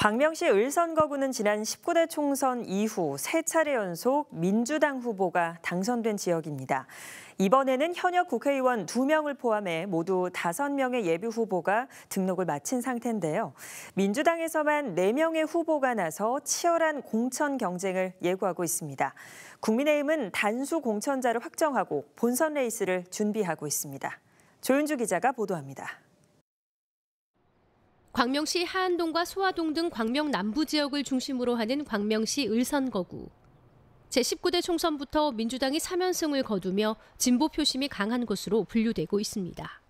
광명시 을선거구는 지난 19대 총선 이후 세 차례 연속 민주당 후보가 당선된 지역입니다. 이번에는 현역 국회의원 2명을 포함해 모두 5명의 예비 후보가 등록을 마친 상태인데요. 민주당에서만 4명의 후보가 나서 치열한 공천 경쟁을 예고하고 있습니다. 국민의힘은 단수 공천자를 확정하고 본선 레이스를 준비하고 있습니다. 조윤주 기자가 보도합니다. 광명시 하안동과 소화동 등 광명 남부 지역을 중심으로 하는 광명시 을선거구. 제19대 총선부터 민주당이 3연승을 거두며 진보 표심이 강한 것으로 분류되고 있습니다.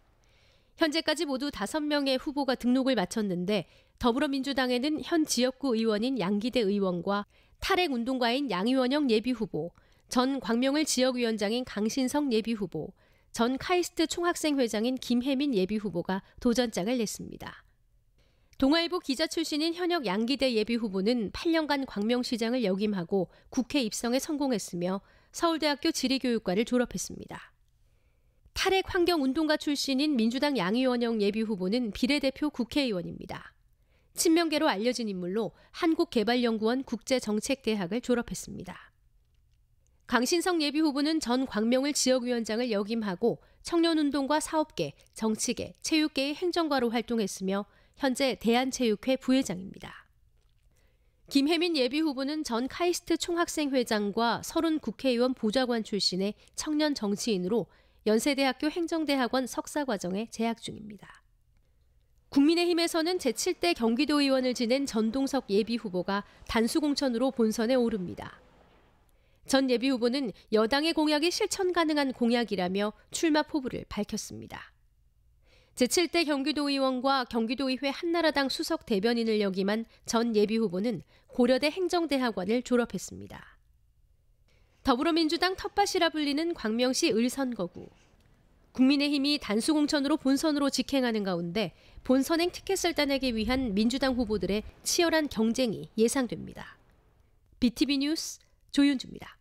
현재까지 모두 5명의 후보가 등록을 마쳤는데 더불어민주당에는 현 지역구 의원인 양기대 의원과 탈핵 운동가인 양의원영 예비후보, 전 광명을 지역위원장인 강신성 예비후보, 전 카이스트 총학생회장인 김혜민 예비후보가 도전장을 냈습니다. 동아일보 기자 출신인 현역 양기대 예비 후보는 8년간 광명시장을 역임하고 국회 입성에 성공했으며 서울대학교 지리교육과를 졸업했습니다. 탈핵 환경운동가 출신인 민주당 양의원영 예비 후보는 비례대표 국회의원입니다. 친명계로 알려진 인물로 한국개발연구원 국제정책대학을 졸업했습니다. 강신성 예비 후보는 전 광명을 지역위원장을 역임하고 청년운동과 사업계, 정치계, 체육계의 행정가로 활동했으며 현재 대한체육회 부회장입니다. 김혜민 예비 후보는 전 카이스트 총학생회장과 서른 국회의원 보좌관 출신의 청년 정치인으로 연세대학교 행정대학원 석사과정에 재학 중입니다. 국민의힘에서는 제7대 경기도 의원을 지낸 전동석 예비 후보가 단수공천으로 본선에 오릅니다. 전 예비 후보는 여당의 공약이 실천 가능한 공약이라며 출마 포부를 밝혔습니다. 제7대 경기도의원과 경기도의회 한나라당 수석 대변인을 역임한 전 예비후보는 고려대 행정대학원을 졸업했습니다. 더불어민주당 텃밭이라 불리는 광명시 을선거구. 국민의힘이 단수공천으로 본선으로 직행하는 가운데 본선행 티켓을 따내기 위한 민주당 후보들의 치열한 경쟁이 예상됩니다. BTV 뉴스 조윤주입니다.